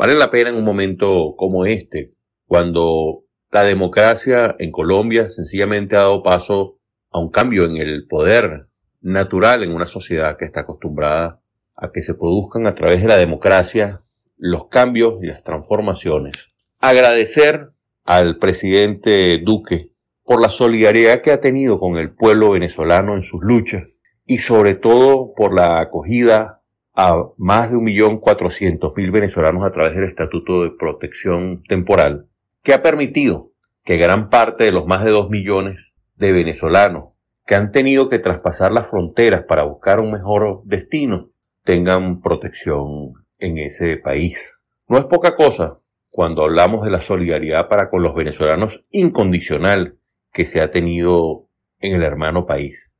Vale la pena en un momento como este, cuando la democracia en Colombia sencillamente ha dado paso a un cambio en el poder natural en una sociedad que está acostumbrada a que se produzcan a través de la democracia los cambios y las transformaciones. Agradecer al presidente Duque por la solidaridad que ha tenido con el pueblo venezolano en sus luchas y sobre todo por la acogida a más de 1.400.000 venezolanos a través del Estatuto de Protección Temporal, que ha permitido que gran parte de los más de 2 millones de venezolanos que han tenido que traspasar las fronteras para buscar un mejor destino tengan protección en ese país. No es poca cosa cuando hablamos de la solidaridad para con los venezolanos incondicional que se ha tenido en el hermano país.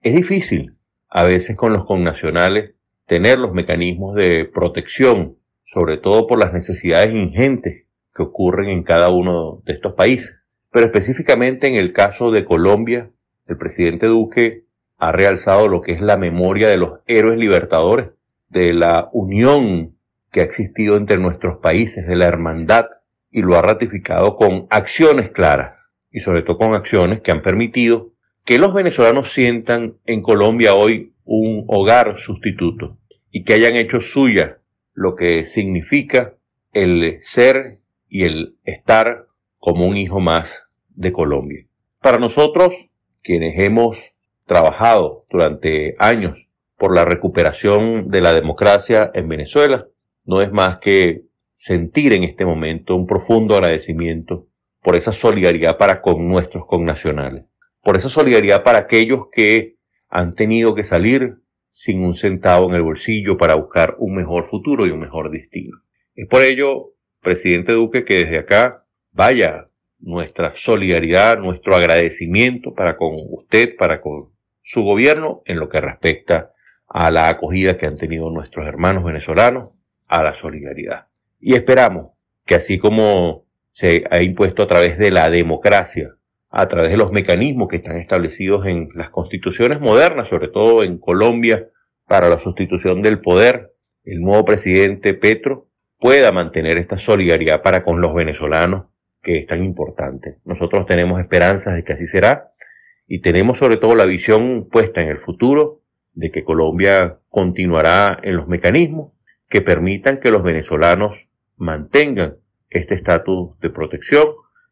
Es difícil a veces con los connacionales tener los mecanismos de protección, sobre todo por las necesidades ingentes que ocurren en cada uno de estos países. Pero específicamente en el caso de Colombia, el presidente Duque ha realzado lo que es la memoria de los héroes libertadores, de la unión que ha existido entre nuestros países, de la hermandad, y lo ha ratificado con acciones claras, y sobre todo con acciones que han permitido que los venezolanos sientan en Colombia hoy un hogar sustituto, y que hayan hecho suya lo que significa el ser y el estar como un hijo más de Colombia. Para nosotros, quienes hemos trabajado durante años por la recuperación de la democracia en Venezuela, no es más que sentir en este momento un profundo agradecimiento por esa solidaridad para con nuestros connacionales, por esa solidaridad para aquellos que han tenido que salir sin un centavo en el bolsillo para buscar un mejor futuro y un mejor destino. Es por ello, presidente Duque, que desde acá vaya nuestra solidaridad, nuestro agradecimiento para con usted, para con su gobierno en lo que respecta a la acogida que han tenido nuestros hermanos venezolanos, a la solidaridad. Y esperamos que así como se ha impuesto a través de la democracia a través de los mecanismos que están establecidos en las constituciones modernas, sobre todo en Colombia, para la sustitución del poder, el nuevo presidente Petro pueda mantener esta solidaridad para con los venezolanos, que es tan importante. Nosotros tenemos esperanzas de que así será y tenemos sobre todo la visión puesta en el futuro de que Colombia continuará en los mecanismos que permitan que los venezolanos mantengan este estatus de protección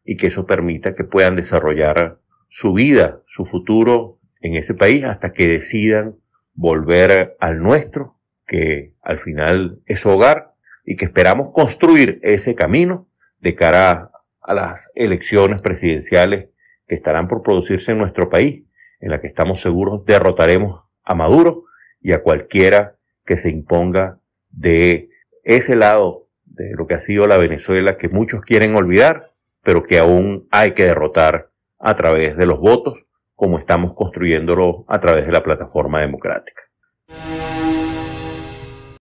y que eso permita que puedan desarrollar su vida, su futuro en ese país hasta que decidan volver al nuestro, que al final es hogar y que esperamos construir ese camino de cara a las elecciones presidenciales que estarán por producirse en nuestro país, en la que estamos seguros derrotaremos a Maduro y a cualquiera que se imponga de ese lado de lo que ha sido la Venezuela que muchos quieren olvidar pero que aún hay que derrotar a través de los votos, como estamos construyéndolo a través de la plataforma democrática.